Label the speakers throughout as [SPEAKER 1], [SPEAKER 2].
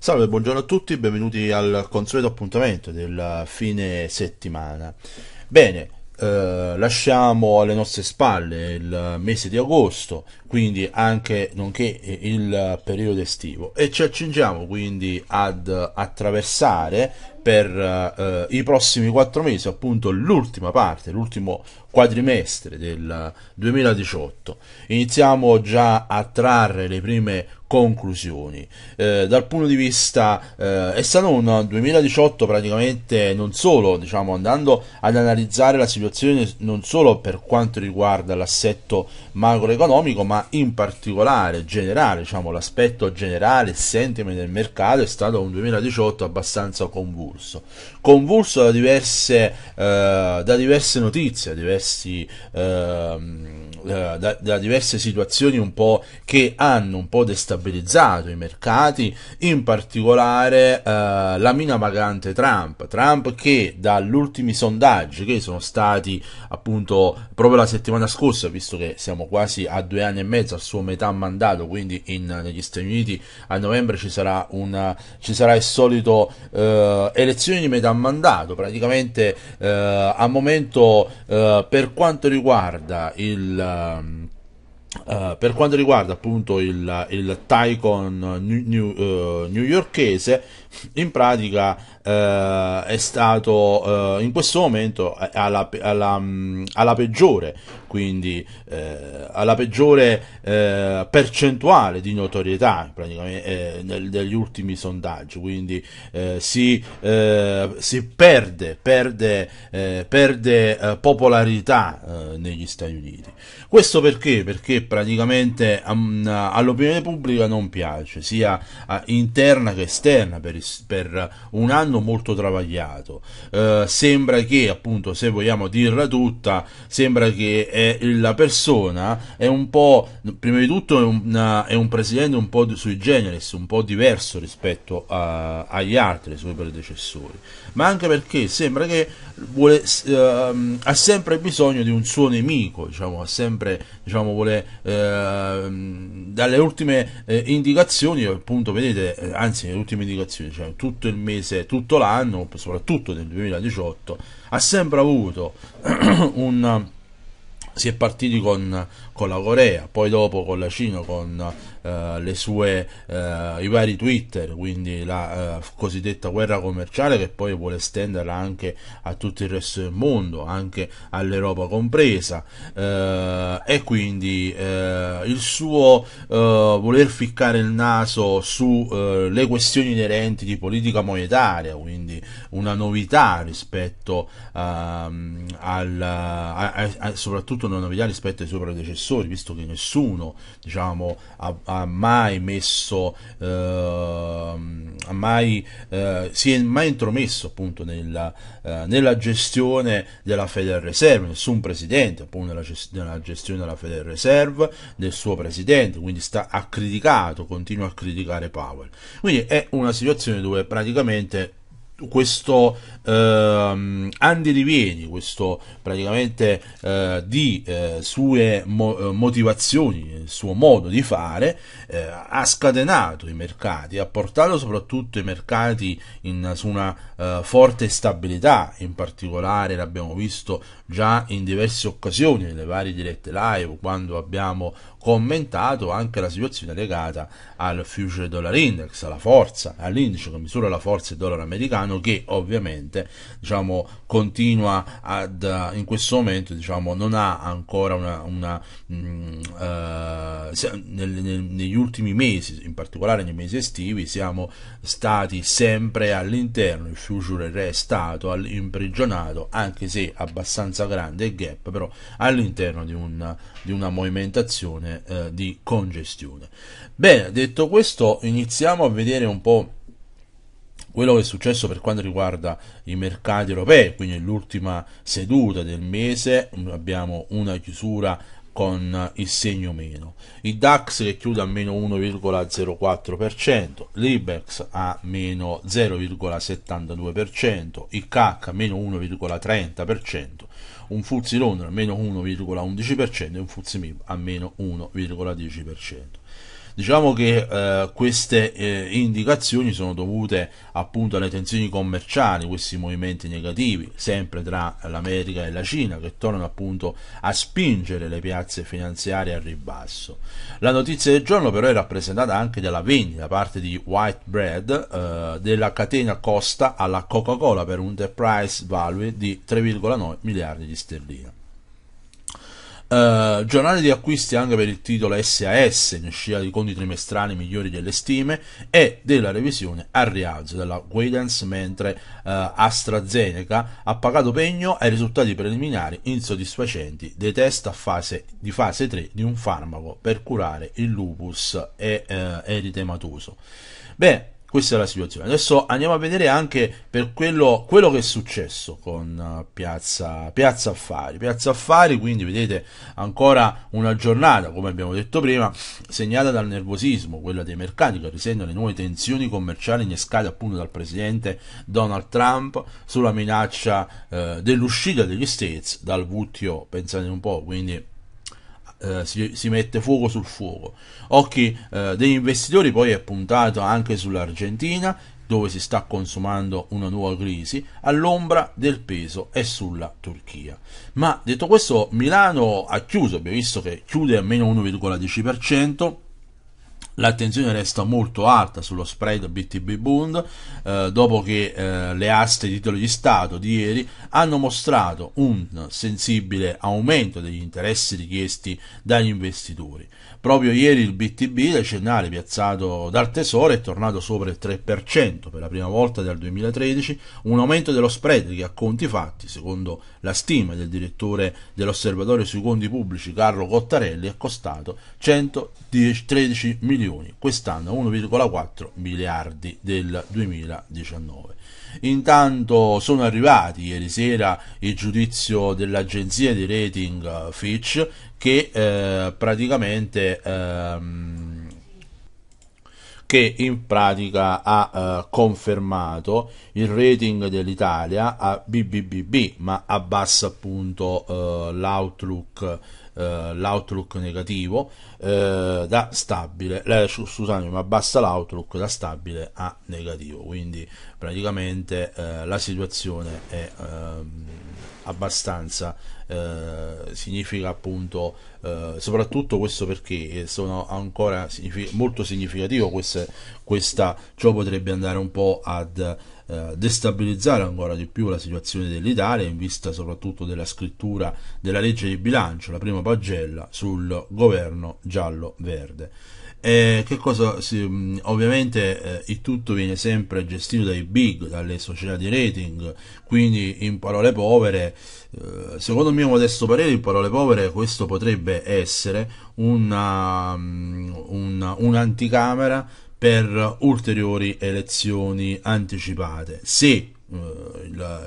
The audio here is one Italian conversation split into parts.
[SPEAKER 1] Salve, buongiorno a tutti, benvenuti al consueto appuntamento del fine settimana. Bene, eh, lasciamo alle nostre spalle il mese di agosto, quindi anche nonché il periodo estivo e ci accingiamo quindi ad attraversare per uh, i prossimi quattro mesi, appunto l'ultima parte, l'ultimo quadrimestre del 2018. Iniziamo già a trarre le prime conclusioni. Eh, dal punto di vista, eh, è stato un 2018 praticamente non solo, diciamo, andando ad analizzare la situazione non solo per quanto riguarda l'assetto macroeconomico, ma in particolare generale, diciamo, l'aspetto generale, il sentiment del mercato è stato un 2018 abbastanza convulso convulso. Convulso da diverse, eh, da diverse notizie, diversi... Eh, eh, da, da, diverse situazioni un po' che hanno un po' destabilizzato i mercati, in particolare eh, la mina vagante Trump. Trump che dagli ultimi sondaggi che sono stati appunto proprio la settimana scorsa, visto che siamo quasi a due anni e mezzo al suo metà mandato, quindi in, negli Stati Uniti a novembre ci sarà, una, ci sarà il solito eh, elezioni di metà mandato, praticamente eh, al momento eh, per quanto riguarda il Uh, per quanto riguarda appunto il, il Tycoon new, new, uh, newyorkese, in pratica uh, è stato in questo momento alla, alla, mm, alla peggiore quindi eh, alla peggiore eh, percentuale di notorietà praticamente, eh, nel, negli ultimi sondaggi, quindi eh, si, eh, si, perde, perde, eh, perde popolarità negli Stati Uniti. Questo perché? Perché praticamente um, all'opinione pubblica non piace, sia interna che esterna, per, per un anno molto travagliato. sembra che, appunto, se vogliamo dirla tutta, sembra che e la persona è un po', prima di tutto è, una, è un presidente un po' sui generis, un po' diverso rispetto a, agli altri suoi predecessori, ma anche perché sembra che vuole, uh, ha sempre bisogno di un suo nemico, diciamo, ha sempre, diciamo, vuole, uh, dalle ultime uh, indicazioni, appunto, vedete, eh, anzi, le ultime indicazioni, cioè, tutto il mese, tutto l'anno, soprattutto nel 2018, ha sempre avuto un si è partiti con, con la Corea, poi dopo con la Cina, con eh, sue, eh, i vari Twitter, quindi la eh, cosiddetta guerra commerciale che poi vuole estenderla anche a tutto il resto del mondo, anche all'Europa compresa, eh, e quindi eh, il suo voler ficcare il naso sulle questioni inerenti di politica monetaria, quindi una novità rispetto ehm, al, a, a, soprattutto una novità rispetto ai suoi predecessori, visto che nessuno diciamo, ha, ha mai messo, eh, ha mai, eh, si è mai intromesso appunto nella, eh, nella gestione della Federal Reserve nessun presidente, appunto nella, gest- nella gestione della Federal Reserve del suo presidente, quindi sta, ha criticato, continua a criticare Powell. Quindi è una situazione dove praticamente questo ehm, Andy Rivieni, questo praticamente eh, di eh, sue mo- eh, motivazioni, il suo modo di fare, eh, ha scatenato i mercati, ha portato soprattutto i mercati in, su una eh, forte stabilità, in particolare l'abbiamo visto già in diverse occasioni nelle varie dirette live, quando abbiamo commentato anche la situazione legata al Future Dollar Index, alla forza, all'indice che misura la forza del dollaro americano che ovviamente ovviamente diciamo, continua ad, eh, in questo momento diciamo, non ha ancora una, una mh, mm, eh, nel, nel, negli ultimi mesi, in particolare nei mesi estivi, siamo stati sempre all'interno, il Future è stato imprigionato, anche se abbastanza grande il gap, però all'interno di una, di una movimentazione eh, di congestione. Bene, detto questo, iniziamo a vedere un po' quello che è successo per quanto riguarda i mercati europei, quindi nell'ultima seduta del mese abbiamo una chiusura con il segno meno. Il DAX che chiude a meno 1,04%, l'IBEX a meno 0,72%, il CAC a meno 1,30%, un FUZI Londra a meno 1,11% e un FUZI MIB a meno 1,10%. Diciamo che eh, queste eh, indicazioni sono dovute appunto alle tensioni commerciali, questi movimenti negativi, sempre tra l'America e la Cina, che tornano appunto a spingere le piazze finanziarie al ribasso. La notizia del giorno però è rappresentata anche dalla vendita da parte di White Bread eh, della catena Costa alla Coca-Cola per un enterprise value di 3,9 miliardi di sterline. Eh, giornale di acquisti anche per il titolo SAS in uscita dei conti trimestrali migliori delle stime e della revisione al rialzo della guidance mentre uh, AstraZeneca ha pagato pegno ai risultati preliminari insoddisfacenti dei test fase, di fase 3 di un farmaco per curare il lupus e, uh, eritematoso. Beh, questa è la situazione. Adesso andiamo a vedere anche per quello, quello che è successo con eh, Piazza, Piazza, Affari. Piazza Affari, quindi vedete ancora una giornata, come abbiamo detto prima, segnata dal nervosismo, quella dei mercati che risentono le nuove tensioni commerciali innescate appunto dal presidente Donald Trump sulla minaccia eh, dell'uscita degli States dal WTO. Pensate un po', quindi eh, si, si, mette fuoco sul fuoco. Occhi eh, degli investitori poi è puntato anche sull'Argentina, dove si sta consumando una nuova crisi, all'ombra del peso e sulla Turchia. Ma detto questo, Milano ha chiuso, abbiamo visto che chiude a meno 1,10% l'attenzione resta molto alta sullo spread BTB Bund eh, dopo che eh, le aste titoli di Stato di ieri hanno mostrato un sensibile aumento degli interessi richiesti dagli investitori. Proprio ieri il BTB decennale piazzato dal Tesoro è tornato sopra il 3% per la prima volta dal 2013, un aumento dello spread che a conti fatti, secondo la stima del direttore dell'osservatorio sui conti pubblici Carlo Cottarelli, è costato 113 milioni milioni, quest'anno 1,4 miliardi del 2019. Intanto sono arrivati ieri sera il giudizio dell'agenzia di rating eh, Fitch che eh, praticamente... Ehm, che in pratica ha eh, confermato il rating dell'Italia a BBBB, ma abbassa appunto eh, l'outlook eh, l'outlook negativo eh, da stabile, eh, scusatemi, ma basta l'outlook da stabile a negativo, quindi praticamente eh, la situazione è ehm, abbastanza eh, significa appunto eh, soprattutto questo perché sono ancora signific- molto significativo queste, questa ciò potrebbe andare un po' ad eh, destabilizzare ancora di più la situazione dell'Italia in vista soprattutto della scrittura della legge di bilancio, la prima pagella sul governo giallo-verde. Eh, si, mm, ovviamente eh, il tutto viene sempre gestito dai big, dalle società di rating, quindi in parole povere, eh, secondo il mio modesto parere, in parole povere questo potrebbe essere una, mm, una, un'anticamera per ulteriori elezioni anticipate. Se eh, il,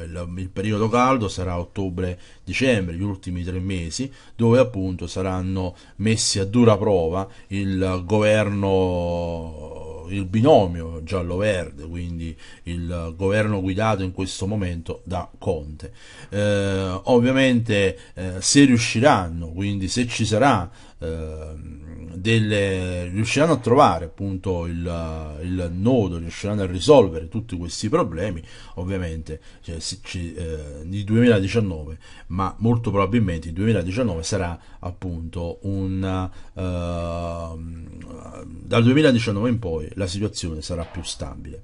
[SPEAKER 1] il, il, periodo caldo sarà ottobre-dicembre, gli ultimi tre mesi, dove appunto saranno messi a dura prova il governo, il binomio giallo-verde, quindi il governo guidato in questo momento da Conte. Uh, ovviamente uh, se riusciranno, quindi se ci sarà ehm, delle, riusciranno a trovare appunto il, il, nodo, riusciranno a risolvere tutti questi problemi, ovviamente cioè, ci, eh, di 2019, ma molto probabilmente il 2019 sarà appunto un... Eh, dal 2019 in poi la situazione sarà più stabile.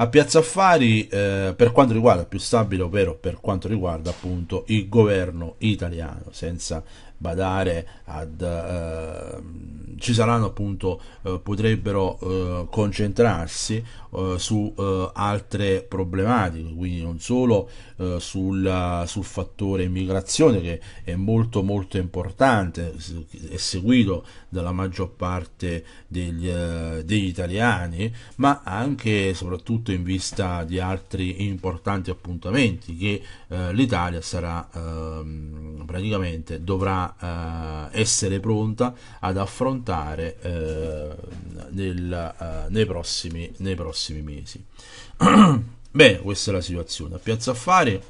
[SPEAKER 1] A Piazza Affari eh, per quanto riguarda più stabile, ovvero per quanto riguarda appunto il governo italiano, senza badare ad... Eh, ci saranno appunto, eh, potrebbero eh, concentrarsi eh, su eh, altre problematiche, quindi non solo eh, sul, sul, fattore immigrazione che è molto molto importante, è seguito dalla maggior parte degli, eh, degli italiani, ma anche e soprattutto in vista di altri importanti appuntamenti che l'Italia sarà ehm, praticamente dovrà essere pronta ad affrontare nel, nei prossimi, nei prossimi prossimi mesi. Beh, questa è la situazione. A Piazza Affari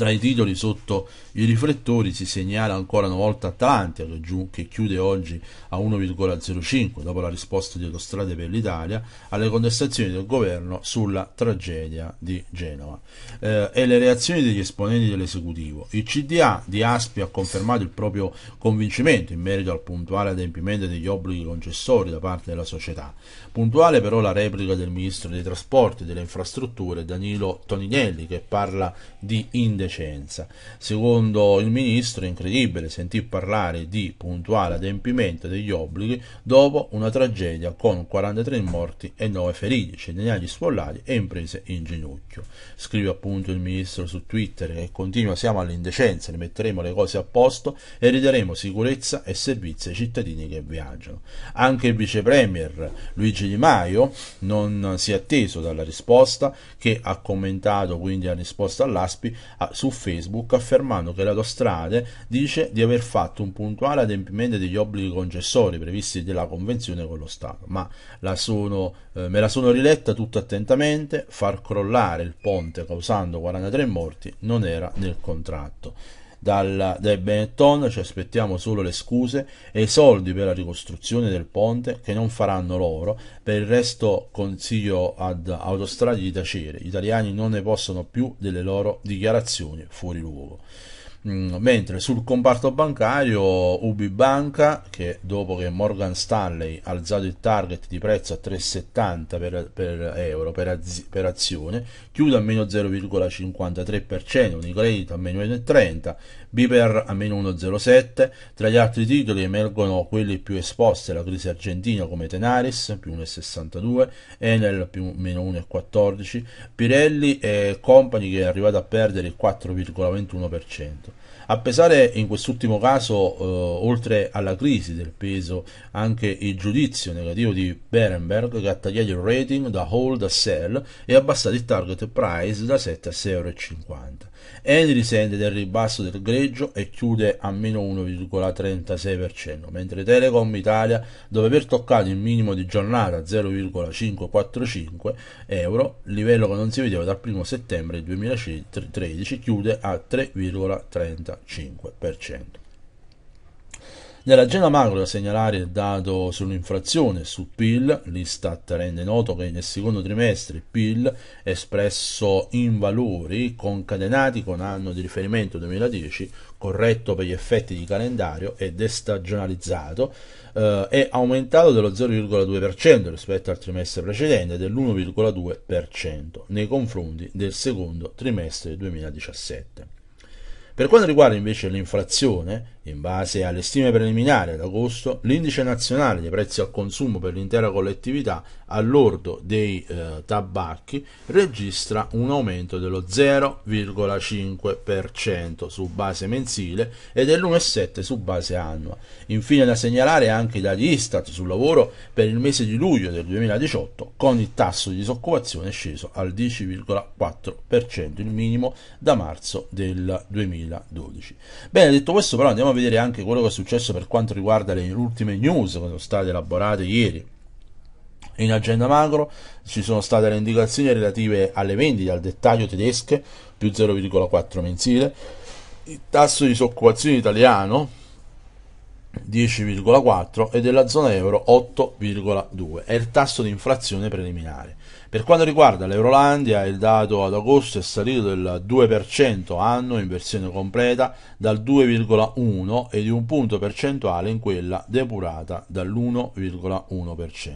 [SPEAKER 1] tra i titoli sotto i riflettori si segnala ancora una volta Atlantia che, giù, che chiude oggi a 1,05 dopo la risposta di Autostrade per l'Italia alle contestazioni del governo sulla tragedia di Genova eh, e le reazioni degli esponenti dell'esecutivo. Il CDA di Aspi ha confermato il proprio convincimento in merito al puntuale adempimento degli obblighi concessori da parte della società. Puntuale però la replica del ministro dei trasporti e delle infrastrutture Danilo Toninelli che parla di indecisione compiacenza. Secondo il ministro, è incredibile, sentir parlare di puntuale adempimento degli obblighi dopo una tragedia con 43 morti e 9 feriti, centinaia di sfollati e imprese in ginocchio. Scrive appunto il ministro su Twitter che continua siamo all'indecenza, rimetteremo le cose a posto e rideremo sicurezza e servizi ai cittadini che viaggiano. Anche il vicepremier Luigi Di Maio non si è atteso dalla risposta che ha commentato quindi la risposta all'ASPI su Facebook affermando che l'autostrade dice di aver fatto un puntuale adempimento degli obblighi concessori previsti dalla convenzione con lo Stato, ma la sono, eh, me la sono riletta tutto attentamente, far crollare il ponte causando 43 morti non era nel contratto dal, dal Benetton ci aspettiamo solo le scuse e i soldi per la ricostruzione del ponte che non faranno loro, per il resto consiglio ad Autostrade di tacere, gli italiani non ne possono più delle loro dichiarazioni fuori luogo. Mm, mentre sul comparto bancario Ubi Banca che dopo che Morgan Stanley ha alzato il target di prezzo a 3,70 per, per euro per, az, per, azione chiude a meno 0,53% credito a meno 1,30 Biper a meno 1,07. Tra gli altri titoli emergono quelli più esposti alla crisi argentina come Tenaris più 1,62, Enel più meno 1,14, Pirelli e Company che è arrivato a perdere il 4,21%. A pesare in quest'ultimo caso, eh, oltre alla crisi del peso, anche il giudizio negativo di Berenberg che ha tagliato il rating da hold a sell e abbassato il target price da 7 a 6,50 euro. Henry risente del ribasso del greggio e chiude a meno 1,36%, mentre Telecom Italia, dove per toccato il minimo di giornata 0,545 euro, livello che non si vedeva dal 1 settembre 2013, chiude a 3,35%. Nella agenda macro da segnalare il dato sull'inflazione su PIL, l'Istat rende noto che nel secondo trimestre il PIL espresso in valori concatenati con anno di riferimento 2010, corretto per gli effetti di calendario e destagionalizzato, eh, è aumentato dello 0,2% rispetto al trimestre precedente e dell'1,2% nei confronti del secondo trimestre 2017. Per quanto riguarda invece l'inflazione, in base alle stime preliminari ad agosto, l'indice nazionale dei prezzi al consumo per l'intera collettività all'ordo dei eh, tabacchi registra un aumento dello 0,5% su base mensile e dell'1,7% su base annua. Infine da segnalare anche i dati Istat sul lavoro per il mese di luglio del 2018 con il tasso di disoccupazione sceso al 10,4%, il minimo da marzo del 2012. Bene, detto questo però andiamo andiamo a vedere anche quello che è successo per quanto riguarda le ultime news che sono state elaborate ieri. In agenda macro ci sono state le indicazioni relative alle vendite al dettaglio tedesche, più 0,4 mensile, il tasso di disoccupazione italiano 10,4 e della zona euro 8,2. È il tasso di inflazione preliminare. Per quanto riguarda l'Eurolandia, il dato ad agosto è salito del 2% anno in versione completa dal 2,1 e di un punto percentuale in quella depurata dall'1,1%.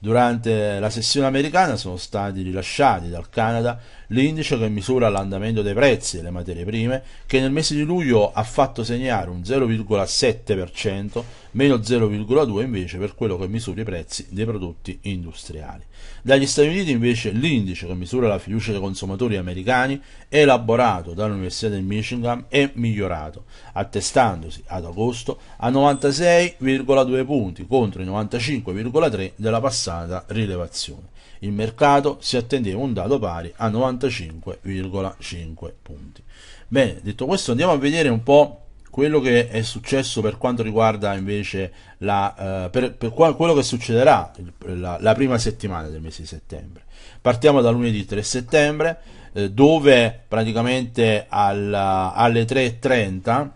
[SPEAKER 1] Durante la sessione americana sono stati rilasciati dal Canada l'indice che misura l'andamento dei prezzi delle materie prime, che nel mese di luglio ha fatto segnare un 0,7%, meno 0,2% invece per quello che misura i prezzi dei prodotti industriali. Dagli Stati Uniti invece l'indice che misura la fiducia dei consumatori americani, elaborato dall'Università del Michigan, è migliorato, attestandosi ad agosto a 96,2 punti contro i 95,3 della passata rilevazione. Il mercato si attendeva un dato pari a 95,5 punti. Bene, detto questo andiamo a vedere un po' quello che è successo per quanto riguarda invece la, eh, per, per qua, quello che succederà la, la, prima settimana del mese di settembre. Partiamo da lunedì 3 settembre eh, dove praticamente alla, alle 3.30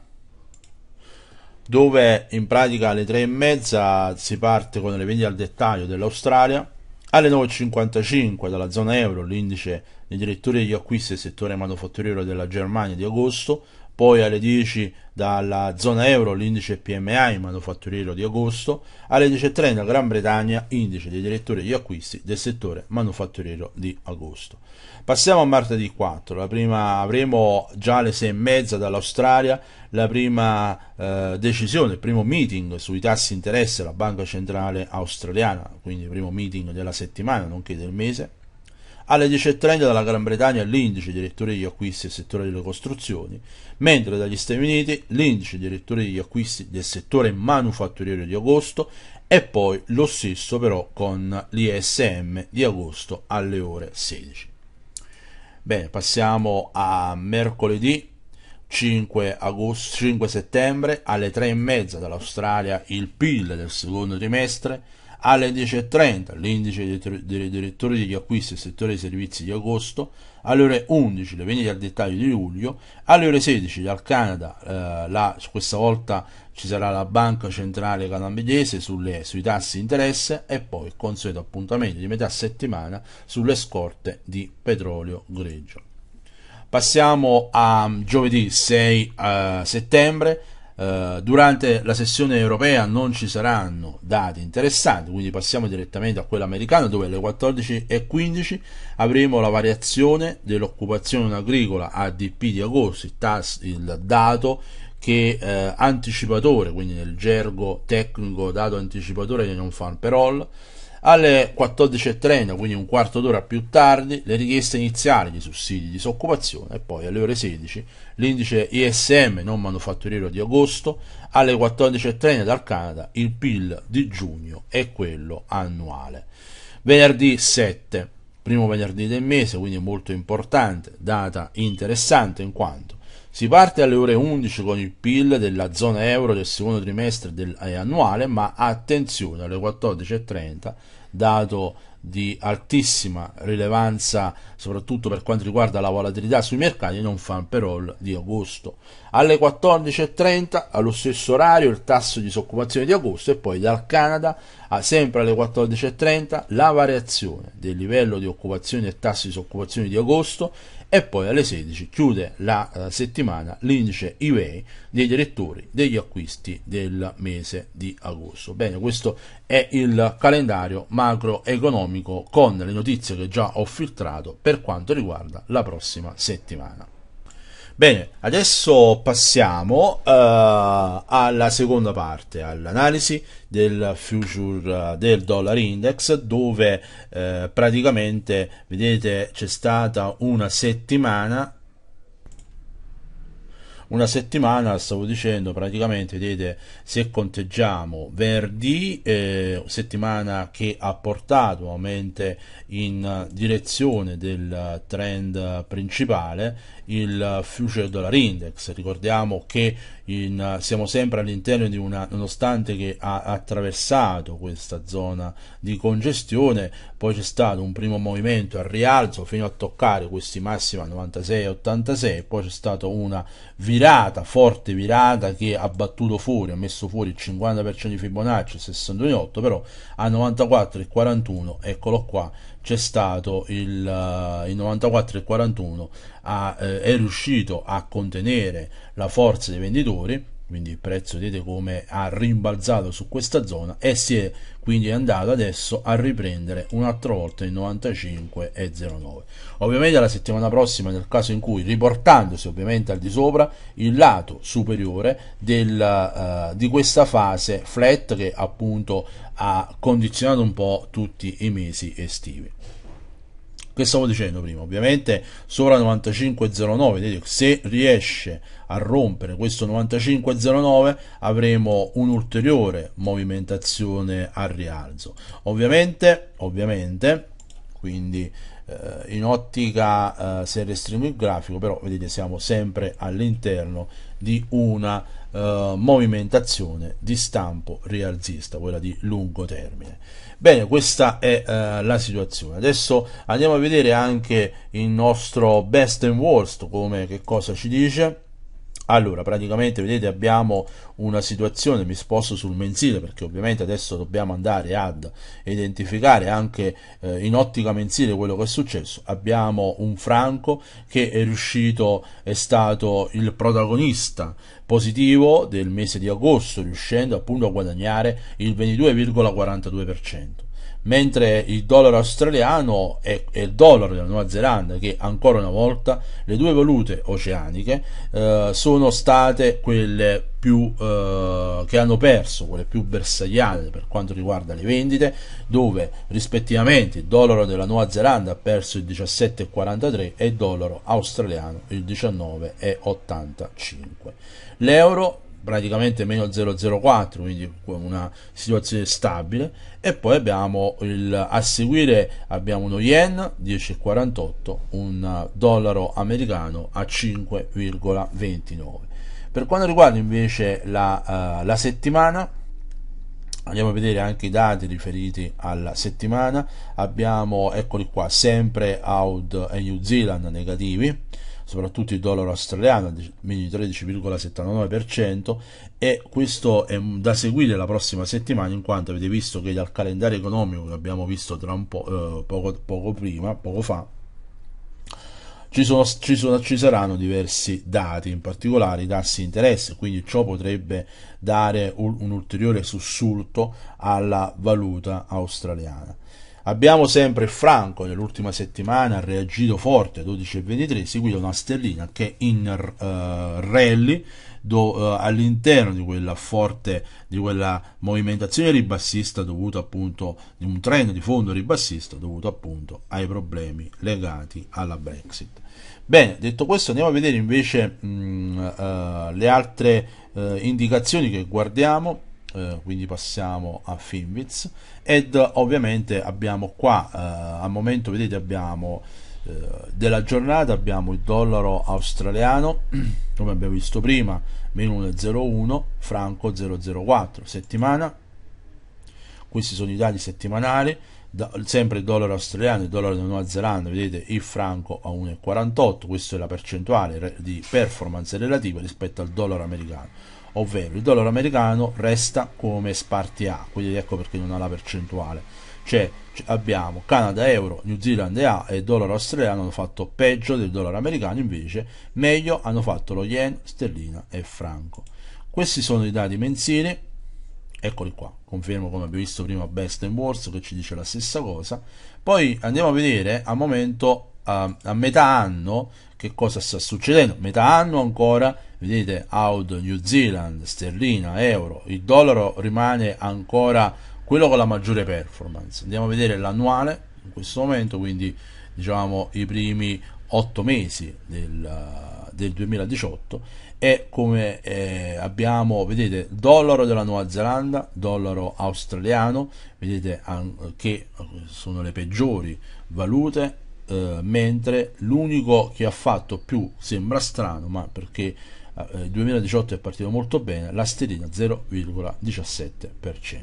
[SPEAKER 1] dove in pratica alle 3.30 si parte con le vendite al dettaglio dell'Australia alle 9.55 dalla zona euro l'indice dei direttori degli acquisti del settore manufatturiero della Germania di agosto poi alle 10 dalla zona euro l'indice PMI manufatturiero di agosto, alle 10.30 la Gran Bretagna indice dei direttori di acquisti del settore manufatturiero di agosto. Passiamo a martedì 4, prima, avremo già alle 6.30 dall'Australia la prima eh, decisione, il primo meeting sui tassi di interesse della Banca Centrale Australiana, quindi il primo meeting della settimana nonché del mese alle 10.30 dalla Gran Bretagna l'indice direttore degli acquisti del settore delle costruzioni, mentre dagli Stati Uniti l'indice direttore degli acquisti del settore manufatturiero di agosto e poi lo stesso però con l'ISM di agosto alle ore 16. Bene, passiamo a mercoledì 5, agosto, 5 settembre alle 3.30 dall'Australia il PIL del secondo trimestre alle 10.30 l'indice dei direttori degli acquisti e settore dei servizi di agosto, alle ore 11 le vendite al dettaglio di luglio, alle ore 16 dal Canada, eh, la, questa volta ci sarà la Banca Centrale Canadese sulle, sui tassi di interesse e poi il consueto appuntamento di metà settimana sulle scorte di petrolio greggio. Passiamo a mm, giovedì 6 eh, settembre eh, durante la sessione europea non ci saranno dati interessanti, quindi passiamo direttamente a quella americana dove alle 14.15 avremo la variazione dell'occupazione agricola ADP di agosto, il dato che eh, anticipatore, quindi nel gergo tecnico dato anticipatore che non fan per all, alle 14.30, quindi un quarto d'ora più tardi, le richieste iniziali di sussidi di disoccupazione e poi alle ore 16 l'indice ISM non manufatturiero di agosto, alle 14.30 dal Canada il PIL di giugno e quello annuale. Venerdì 7, primo venerdì del mese, quindi molto importante, data interessante in quanto si parte alle ore 11 con il PIL della zona euro del secondo trimestre del, eh, annuale, ma attenzione alle 14.30, dato di altissima rilevanza soprattutto per quanto riguarda la volatilità sui mercati non fan payroll di agosto alle 14.30 allo stesso orario il tasso di disoccupazione di agosto e poi dal Canada a sempre alle 14.30 la variazione del livello di occupazione e tasso di disoccupazione di agosto e poi alle 16 chiude la eh, settimana l'indice eBay dei direttori degli acquisti del mese di agosto. Bene, questo è il calendario macroeconomico con le notizie che già ho filtrato per quanto riguarda la prossima settimana. Bene, adesso passiamo uh, alla seconda parte, all'analisi del future uh, del dollar index, dove uh, praticamente, vedete, c'è stata una settimana una settimana, stavo dicendo, praticamente vedete se conteggiamo verdi, eh, settimana che ha portato ovviamente in direzione del trend principale il future dollar index ricordiamo che in, siamo sempre all'interno di una nonostante che ha attraversato questa zona di congestione poi c'è stato un primo movimento al rialzo fino a toccare questi massimi a 96-86 poi c'è stata una virata forte virata che ha battuto fuori ha messo fuori il 50% di Fibonacci 61,8 però a 94,41 eccolo qua c'è stato il, uh, il 94 e il 41 ha, eh, è riuscito a contenere la forza dei venditori quindi il prezzo vedete come ha rimbalzato su questa zona e si è quindi andato adesso a riprendere un'altra volta il 95,09 ovviamente la settimana prossima nel caso in cui riportandosi ovviamente al di sopra il lato superiore del, uh, di questa fase flat che appunto ha condizionato un po' tutti i mesi estivi che stavo dicendo prima, ovviamente sopra 95,09, se riesce a rompere questo 95,09 avremo un'ulteriore movimentazione al rialzo. Ovviamente, ovviamente, quindi eh, in ottica eh, se restringo il grafico, però vedete siamo sempre all'interno di una eh, movimentazione di stampo rialzista, quella di lungo termine. Bene, questa è eh, la situazione. Adesso andiamo a vedere anche il nostro best and worst, come che cosa ci dice. Allora, praticamente vedete abbiamo una situazione, mi sposto sul mensile perché ovviamente adesso dobbiamo andare ad identificare anche eh, in ottica mensile quello che è successo. Abbiamo un Franco che è riuscito, è stato il protagonista positivo del mese di agosto, riuscendo appunto a guadagnare il 22,42% mentre il dollaro australiano e, e il dollaro della Nuova Zelanda, che ancora una volta le due valute oceaniche eh, sono state quelle più, eh, che hanno perso, quelle più bersagliate per quanto riguarda le vendite, dove rispettivamente il dollaro della Nuova Zelanda ha perso il 17,43 e il dollaro australiano il 19,85. L'euro praticamente meno 0,04 quindi una situazione stabile e poi abbiamo il, a seguire abbiamo uno yen 10,48 un dollaro americano a 5,29 per quanto riguarda invece la, uh, la settimana andiamo a vedere anche i dati riferiti alla settimana abbiamo eccoli qua sempre out e New Zealand negativi soprattutto il dollaro australiano, meno di 13,79% e questo è da seguire la prossima settimana in quanto avete visto che dal calendario economico che abbiamo visto po', eh, poco, poco, prima, poco fa, ci, sono, ci, sono, ci, saranno diversi dati, in particolare i tassi di interesse, quindi ciò potrebbe dare un, un ulteriore sussulto alla valuta australiana. Abbiamo sempre Franco, nell'ultima settimana ha reagito forte, 12 e seguito da una sterlina che in uh, rally do, uh, all'interno di quella forte, di quella movimentazione ribassista dovuta appunto, di un trend di fondo ribassista dovuto appunto ai problemi legati alla Brexit. Bene, detto questo andiamo a vedere invece mh, mm, eh, uh, le altre indicazioni che guardiamo eh, quindi passiamo a Finviz ed ovviamente abbiamo qua eh, al momento vedete abbiamo eh, della giornata abbiamo il dollaro australiano come abbiamo visto prima meno 1,01 franco 0,04 settimana questi sono i dati settimanali da, sempre il dollaro australiano il dollaro della Nuova Zelanda vedete il franco a 1,48 questa è la percentuale di performance relativa rispetto al dollaro americano ovvero il dollaro americano resta come quindi ecco perché non ha la percentuale. Cioè abbiamo Canada euro, New Zealand e A e dollaro australiano hanno fatto peggio del dollaro americano, invece meglio hanno fatto lo yen, sterlina e franco. Questi sono i dati mensili, eccoli qua, confermo come abbiamo visto prima Best and Worst che ci dice la stessa cosa. Poi andiamo a vedere a momento a, a metà anno che cosa sta succedendo? Metà anno ancora, vedete, out New Zealand, sterlina, euro, il dollaro rimane ancora quello con la maggiore performance. Andiamo a vedere l'annuale in questo momento, quindi diciamo i primi 8 mesi del, del 2018 e come eh, abbiamo, vedete, dollaro della Nuova Zelanda, dollaro australiano, vedete che sono le peggiori valute eh, mentre l'unico che ha fatto più, sembra strano, ma perché eh, il 2018 è partito molto bene, la l'Asterina 0,17%.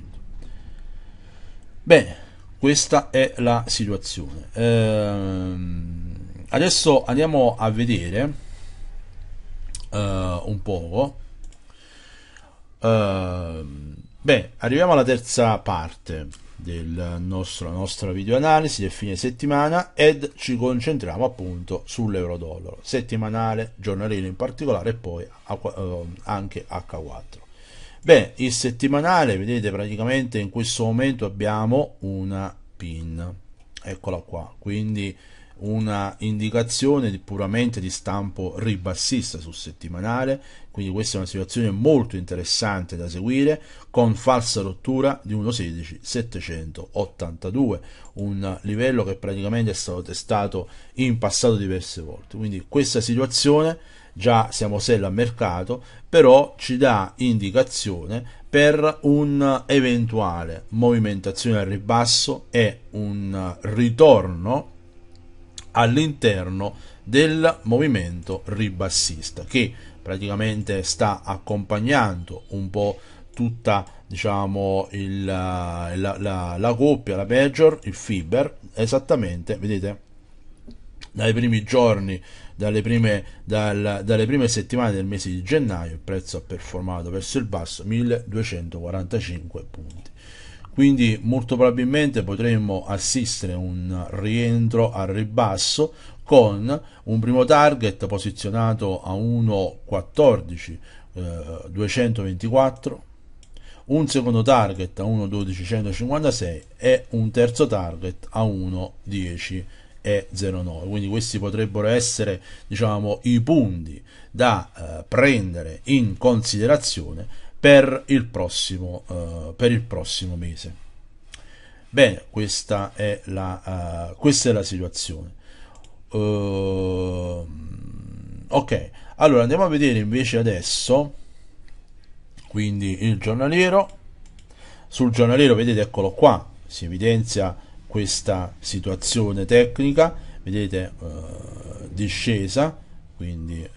[SPEAKER 1] Bene, questa è la situazione. Ehm, adesso andiamo a vedere uh, un poco. Uh, beh, arriviamo alla terza parte del nostro, nostra videoanalisi del fine settimana ed ci concentriamo appunto sull'euro-dollaro settimanale, giornalino in particolare e poi eh, anche H4. Bene, il settimanale, vedete praticamente in questo momento abbiamo una pin, eccola qua, quindi una indicazione puramente di stampo ribassista sul settimanale, quindi questa è una situazione molto interessante da seguire, con falsa rottura di 1.16782, un livello che praticamente è stato testato in passato diverse volte, quindi questa situazione già siamo sella a mercato, però ci dà indicazione per un'eventuale movimentazione al ribasso e un ritorno all'interno del movimento ribassista che praticamente sta accompagnando un po' tutta diciamo il, la, la, la, coppia, la Pejor, il Fiber, esattamente, vedete, dai primi giorni, dalle prime, dal, dalle prime settimane del mese di gennaio il prezzo ha performato verso il basso 1245 punti quindi molto probabilmente potremmo assistere a un rientro al ribasso con un primo target posizionato a 1.14 224 eh, un secondo target a 1.12.156 e un terzo target a 1.10.09 quindi questi potrebbero essere diciamo i punti da eh, prendere in considerazione per il prossimo, uh, per il prossimo mese. Bene, questa è la, uh, questa è la situazione. Uh, ok, allora andiamo a vedere invece adesso, quindi il giornaliero. Sul giornaliero, vedete, eccolo qua, si evidenzia questa situazione tecnica, vedete, eh, discesa, quindi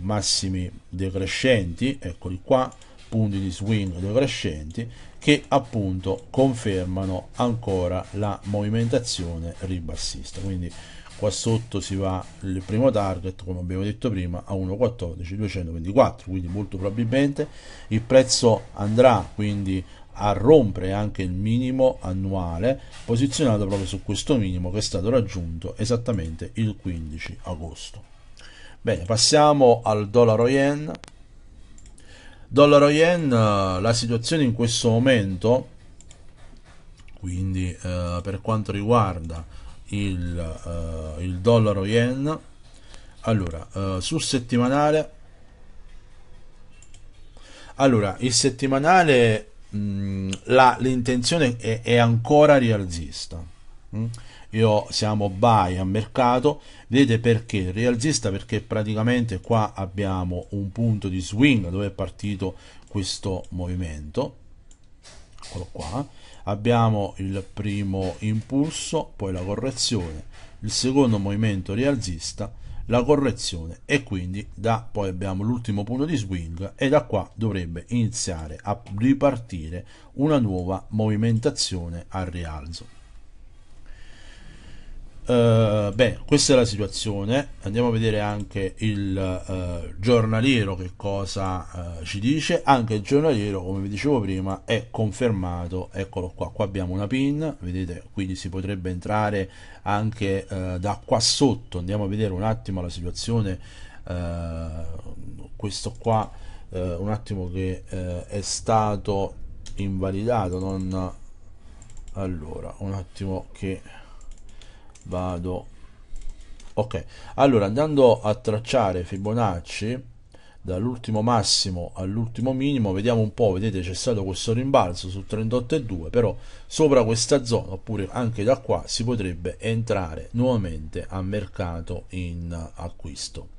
[SPEAKER 1] massimi decrescenti, eccoli qua, punti di swing decrescenti che appunto confermano ancora la movimentazione ribassista quindi qua sotto si va il primo target come abbiamo detto prima a 1.14.224 quindi molto probabilmente il prezzo andrà quindi a rompere anche il minimo annuale posizionato proprio su questo minimo che è stato raggiunto esattamente il 15 agosto bene passiamo al dollaro yen dollaro yen eh, la situazione in questo momento quindi eh, per quanto riguarda il, eh, il dollaro yen allora eh, sul settimanale allora il settimanale mh, mm, l'intenzione è, è, ancora rialzista mh? Mm io siamo buy a mercato vedete perché realzista perché praticamente qua abbiamo un punto di swing dove è partito questo movimento eccolo qua abbiamo il primo impulso poi la correzione il secondo movimento rialzista la correzione e quindi da poi abbiamo l'ultimo punto di swing e da qua dovrebbe iniziare a ripartire una nuova movimentazione al rialzo Uh, eh, bene, questa è la situazione. Andiamo a vedere anche il uh, giornaliero che cosa uh, ci dice. Anche il giornaliero, come vi dicevo prima, è confermato. Eccolo qua. Qua abbiamo una pin, vedete, quindi si potrebbe entrare anche da qua sotto. Andiamo a vedere un attimo la situazione. questo qua un attimo che è stato invalidato, non allora, un attimo che vado ok allora andando a tracciare Fibonacci dall'ultimo massimo all'ultimo minimo vediamo un po' vedete c'è stato questo rimbalzo su 38,2 però sopra questa zona oppure anche da qua si potrebbe entrare nuovamente a mercato in acquisto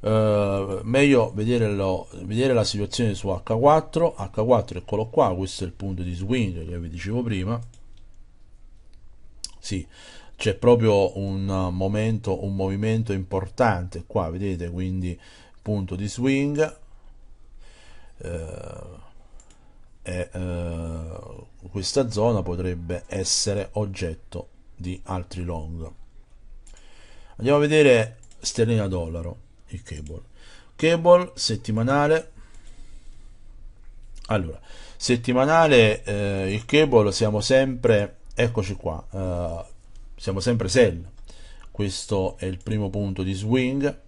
[SPEAKER 1] eh, meglio vedere, lo, vedere la situazione su H4 H4 eccolo qua questo è il punto di swing che vi dicevo prima sì c'è proprio un eh, momento, un movimento importante qua, vedete, quindi punto di swing eh, e eh, questa zona potrebbe essere oggetto di altri long. Andiamo a vedere sterlina dollaro, il cable. Cable settimanale. Allora, settimanale eh, il cable siamo sempre, eccoci qua, eh, siamo sempre sell questo è il primo punto di swing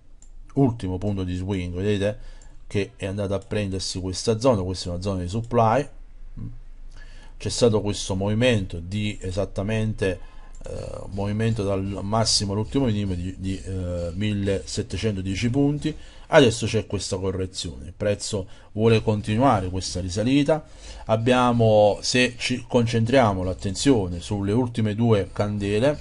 [SPEAKER 1] ultimo punto di swing vedete che è andato a prendersi questa zona questa è una zona di supply c'è stato questo movimento di esattamente eh, movimento dal massimo all'ultimo minimo di, di eh, 1710 punti Adesso c'è questa correzione, il prezzo vuole continuare questa risalita. Abbiamo, se ci concentriamo l'attenzione sulle ultime due candele,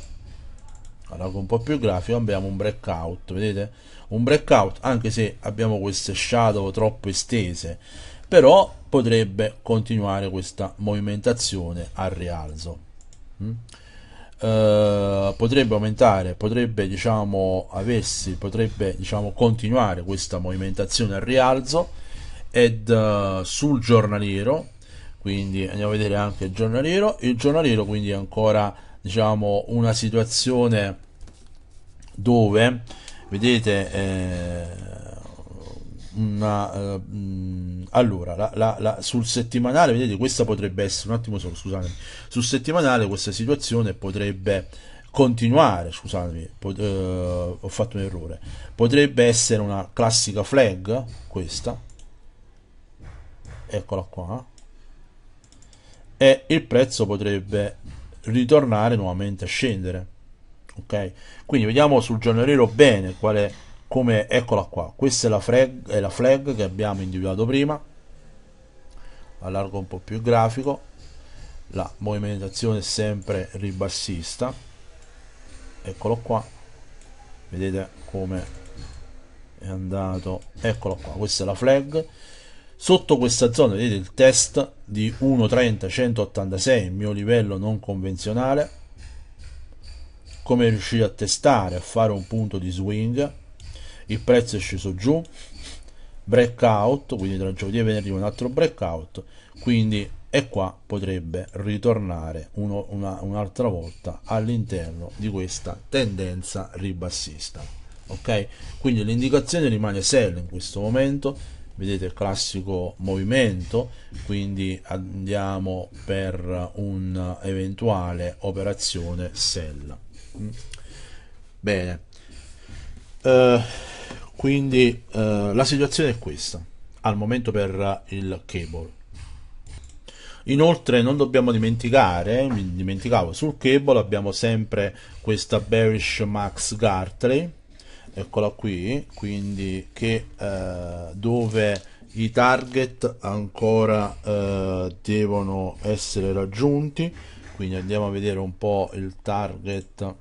[SPEAKER 1] allora un po' più grafico, abbiamo un breakout, vedete? Un breakout, anche se abbiamo queste shadow troppo estese, però potrebbe continuare questa movimentazione al rialzo. Mm? Eh, potrebbe aumentare, potrebbe diciamo aversi, potrebbe diciamo continuare questa movimentazione al rialzo ed eh, sul giornaliero, quindi andiamo a vedere anche il giornaliero, il giornaliero quindi è ancora diciamo una situazione dove vedete eh, una, uh, allora la, la, la, sul settimanale vedete questa potrebbe essere un attimo solo scusatemi sul settimanale questa situazione potrebbe continuare scusatemi pot, uh, ho fatto un errore potrebbe essere una classica flag questa eccola qua e il prezzo potrebbe ritornare nuovamente a scendere ok quindi vediamo sul giornaliero bene qual è come eccola qua questa è la, flag, è la flag che abbiamo individuato prima allargo un po' più il grafico la movimentazione è sempre ribassista eccolo qua vedete come è andato eccolo qua questa è la flag sotto questa zona vedete il test di 1.30.186 il mio livello non convenzionale come riuscire a testare a fare un punto di swing il prezzo è sceso giù breakout quindi tra giovedì e venerdì un altro breakout quindi e qua potrebbe ritornare uno, una, un'altra volta all'interno di questa tendenza ribassista ok quindi l'indicazione rimane sell in questo momento vedete il classico movimento quindi andiamo per un'eventuale operazione sell mm. bene eh, quindi eh, la situazione è questa al momento per il cable Inoltre non dobbiamo dimenticare, eh, mi dimenticavo, sul cable abbiamo sempre questa bearish Max Gartley, eccola qui, quindi che, eh, dove i target ancora eh, devono essere raggiunti, quindi andiamo a vedere un po' il target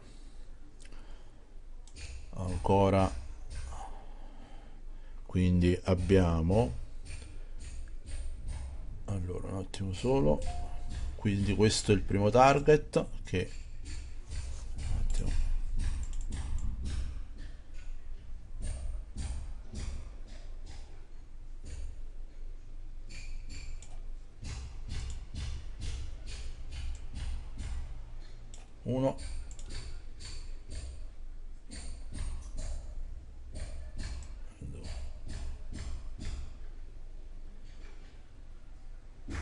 [SPEAKER 1] ancora quindi abbiamo allora un attimo solo quindi questo è il primo target che uno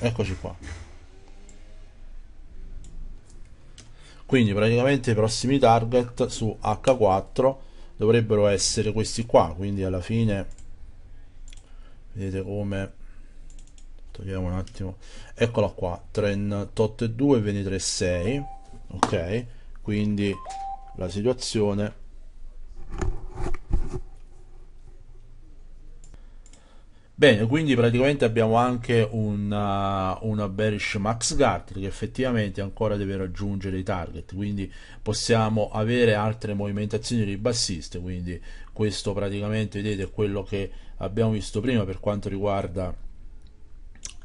[SPEAKER 1] eccoci qua quindi praticamente i prossimi target su H4 dovrebbero essere questi qua quindi alla fine vedete come togliamo un attimo eccola qua 38,2 23,6 ok quindi la situazione Bene, quindi praticamente abbiamo anche una, uh, una bearish Max Gartner che effettivamente ancora deve raggiungere i target, quindi possiamo avere altre movimentazioni ribassiste, quindi questo praticamente vedete è quello che abbiamo visto prima per quanto riguarda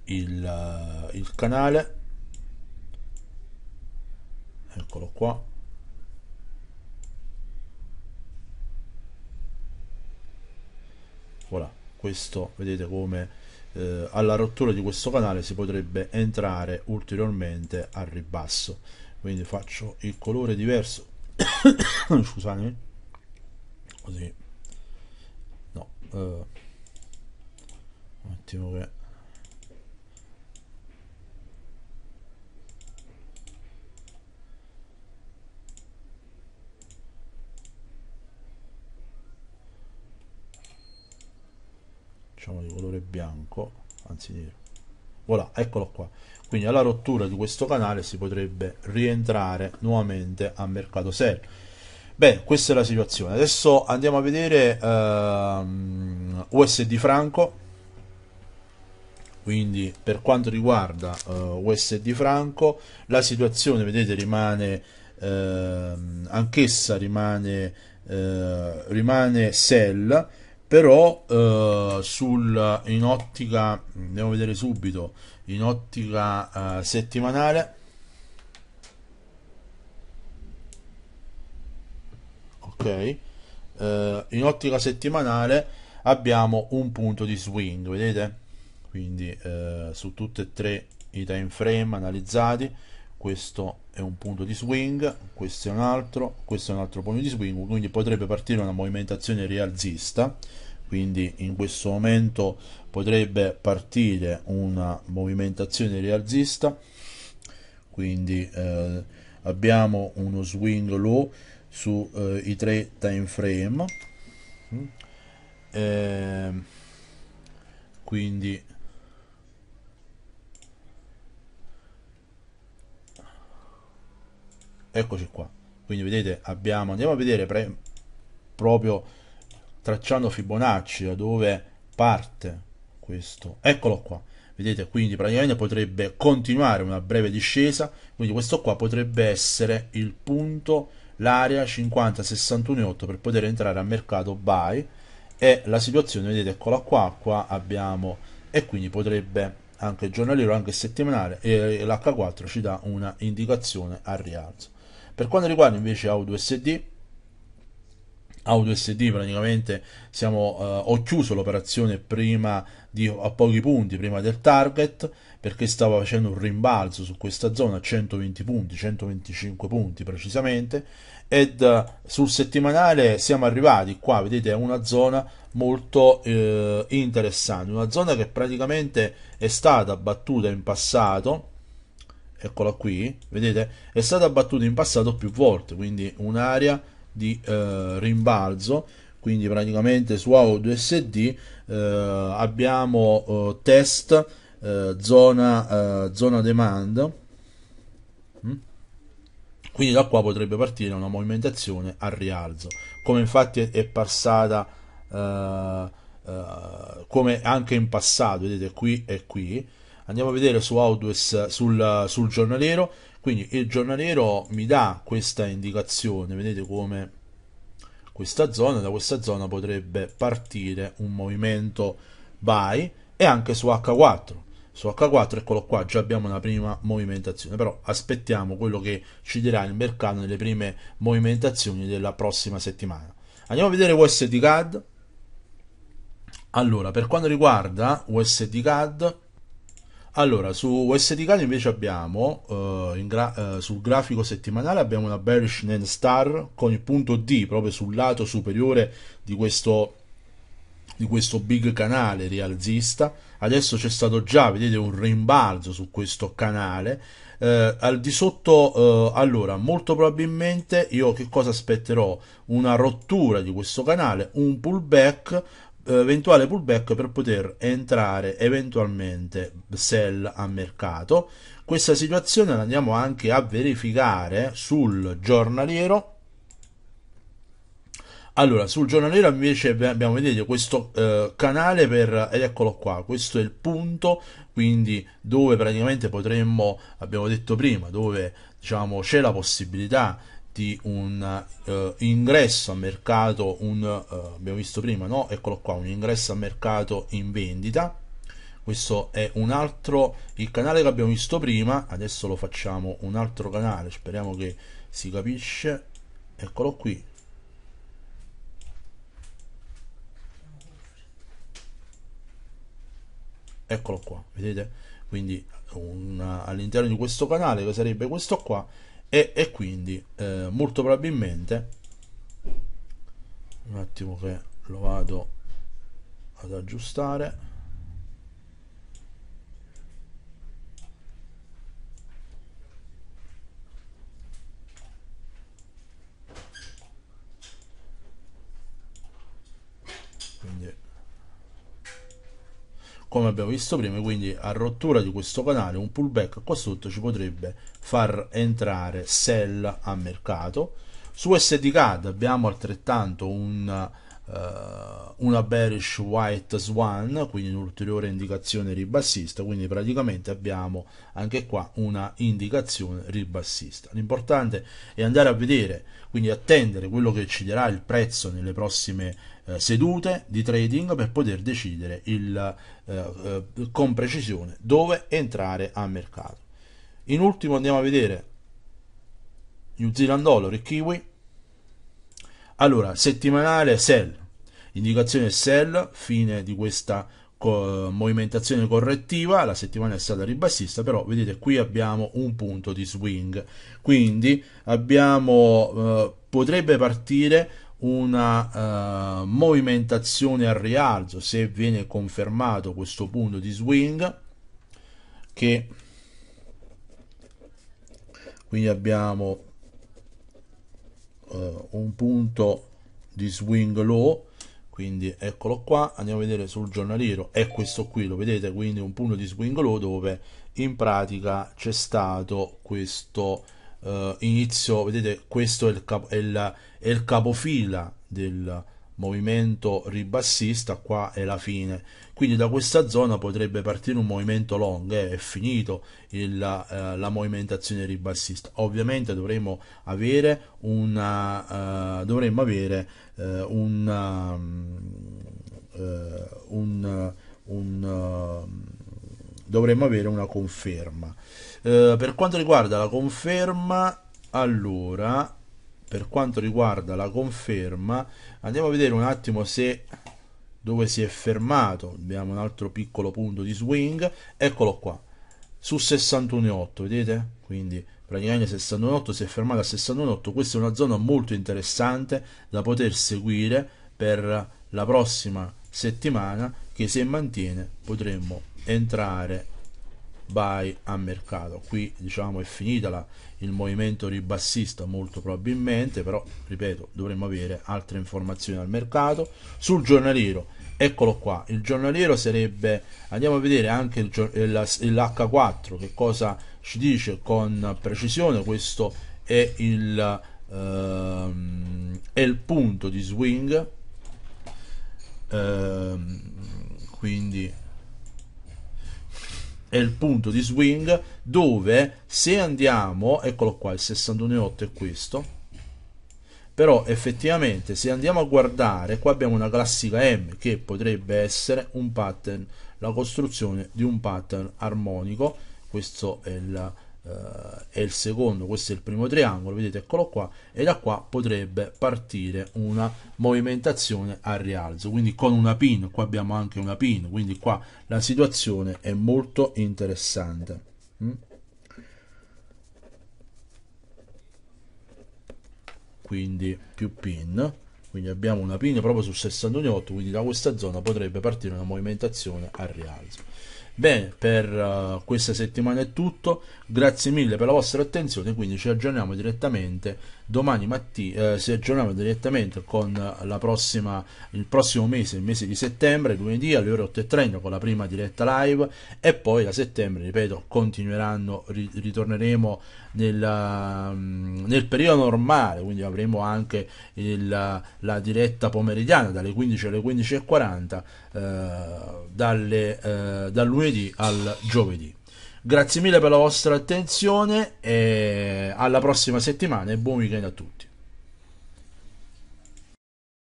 [SPEAKER 1] il, uh, il canale, eccolo qua, voilà questo vedete come eh, alla rottura di questo canale si potrebbe entrare ulteriormente al ribasso quindi faccio il colore diverso scusatemi così no eh, un attimo che facciamo di colore bianco anzi nero voilà eccolo qua quindi alla rottura di questo canale si potrebbe rientrare nuovamente a mercato serio Bene, questa è la situazione. Adesso andiamo a vedere ehm, USD franco. Quindi per quanto riguarda eh, USD franco, la situazione, vedete, rimane ehm, anch'essa rimane eh, rimane sell però eh, sul, in ottica andiamo a vedere subito in ottica eh, settimanale ok eh, in ottica settimanale abbiamo un punto di swing vedete quindi eh, su tutte e tre i time frame analizzati questo è un punto di swing, questo è un altro, questo è un altro pugno di swing, quindi potrebbe partire una movimentazione rialzista, quindi in questo momento potrebbe partire una movimentazione rialzista, quindi eh, abbiamo uno swing low sui eh, tre time frame, eh, quindi eccoci qua quindi vedete abbiamo andiamo a vedere pre, proprio tracciando Fibonacci da dove parte questo eccolo qua vedete quindi praticamente potrebbe continuare una breve discesa quindi questo qua potrebbe essere il punto l'area 50 61 8 per poter entrare a mercato buy e la situazione vedete eccola qua qua abbiamo e quindi potrebbe anche giornaliero anche settimanale e l'H4 ci dà una indicazione al rialzo per quanto riguarda invece audio SD, audio SD praticamente siamo, eh, ho chiuso l'operazione prima di, a pochi punti prima del target perché stavo facendo un rimbalzo su questa zona a 120 punti 125 punti precisamente ed eh, sul settimanale siamo arrivati qua vedete a una zona molto eh, interessante una zona che praticamente è stata battuta in passato eccola qui, vedete, è stata battuta in passato più volte, quindi un'area di eh, rimbalzo, quindi praticamente su ao sd eh, abbiamo eh, test eh, zona, eh, zona demand, mm? quindi da qua potrebbe partire una movimentazione al rialzo, come infatti è, è passata... Eh, come anche in passato, vedete qui e qui, andiamo a vedere su Outwes sul, sul giornaliero quindi il giornaliero mi dà questa indicazione vedete come questa zona da questa zona potrebbe partire un movimento buy e anche su H4 su H4 eccolo qua già abbiamo una prima movimentazione però aspettiamo quello che ci dirà il mercato nelle prime movimentazioni della prossima settimana andiamo a vedere USD CAD allora per quanto riguarda USD CAD allora, su USDCAD invece abbiamo, eh, gra- eh, sul grafico settimanale, abbiamo una bearish Nand Star con il punto D proprio sul lato superiore di questo, di questo big canale rialzista. Adesso c'è stato già, vedete, un rimbalzo su questo canale. Eh, al di sotto, eh, allora, molto probabilmente io che cosa aspetterò? Una rottura di questo canale, un pullback, eh, eventuale pullback per poter entrare eventualmente sell a mercato questa situazione la andiamo anche a verificare sul giornaliero allora, sul giornaliero invece abbiamo vedete, questo eh, canale per, ed eccolo qua, questo è il punto, quindi dove praticamente potremmo, abbiamo detto prima, dove diciamo, c'è la possibilità di un uh, ingresso a mercato, un, uh, abbiamo visto prima, no? Eccolo qua, un ingresso a mercato in vendita. Questo è un altro, il canale che abbiamo visto prima, adesso lo facciamo un altro canale, speriamo che si capisce. Eccolo qui. Eccolo qua, vedete? Quindi all'interno di questo canale che sarebbe questo qua e, e quindi eh, molto probabilmente un attimo che lo vado ad aggiustare come abbiamo visto prima quindi a rottura di questo canale un pullback qua sotto ci potrebbe far entrare sell a mercato su SDCAD abbiamo altrettanto un eh, una bearish white swan, quindi un'ulteriore indicazione ribassista, quindi praticamente abbiamo anche qua una indicazione ribassista. L'importante è andare a vedere, quindi attendere quello che ci darà il prezzo nelle prossime eh, sedute di trading per poter decidere il, eh, eh con precisione dove entrare a mercato. In ultimo andiamo a vedere New Zealand Dollar e Kiwi. Allora, settimanale sell, indicazione sell, fine di questa movimentazione correttiva, la settimana è stata ribassista, però vedete qui abbiamo un punto di swing, quindi abbiamo, eh, potrebbe partire una uh, movimentazione al rialzo se viene confermato questo punto di swing che quindi abbiamo uh, un punto di swing low quindi eccolo qua andiamo a vedere sul giornaliero è questo qui lo vedete quindi un punto di swing low dove in pratica c'è stato questo eh, inizio, vedete questo è il, cap- è il, è il capofila del movimento ribassista, qua è la fine. Quindi da questa zona potrebbe partire un movimento long, eh, è finito il, eh, la movimentazione ribassista. Ovviamente dovremo avere, una, eh, dovremmo avere eh, una, um, eh, un, un, un um, dovremmo avere una conferma eh, per quanto riguarda la conferma allora per quanto riguarda la conferma andiamo a vedere un attimo se dove si è fermato abbiamo un altro piccolo punto di swing eccolo qua su 61,8 vedete quindi praticamente 61,8 si è fermato a 61,8 questa è una zona molto interessante da poter seguire per la prossima settimana che se mantiene potremmo entrare buy a mercato qui diciamo è finita la, il movimento ribassista molto probabilmente però ripeto dovremmo avere altre informazioni al mercato sul giornaliero eccolo qua il giornaliero sarebbe andiamo a vedere anche il, l'H4 che cosa ci dice con precisione questo è il, ehm, è il punto di swing ehm, quindi è il punto di swing dove se andiamo, eccolo qua, il 61.8 è questo, però effettivamente se andiamo a guardare qua abbiamo una classica M che potrebbe essere un pattern, la costruzione di un pattern armonico, questo è il eh, è il secondo, questo è il primo triangolo, vedete eccolo qua, e da qua potrebbe partire una movimentazione al rialzo, quindi con una pin, qua abbiamo anche una pin, quindi qua la situazione è molto interessante. Mm? Quindi più pin, quindi abbiamo una pin proprio su 61,8, quindi da questa zona potrebbe partire una movimentazione al rialzo. Bene, per uh, questa settimana è tutto, grazie mille per la vostra attenzione, quindi ci aggiorniamo direttamente domani mattina eh, si aggiorniamo direttamente con prossima, il prossimo mese, il mese di settembre, lunedì alle ore 8.30 con la prima diretta live e poi da settembre, ripeto, continueranno, ri, ritorneremo nel, mm, nel, periodo normale, quindi avremo anche il, la diretta pomeridiana dalle 15 alle 15.40 eh, dalle, eh, dal lunedì al giovedì. Grazie mille per la vostra attenzione e alla prossima settimana e buon weekend a tutti.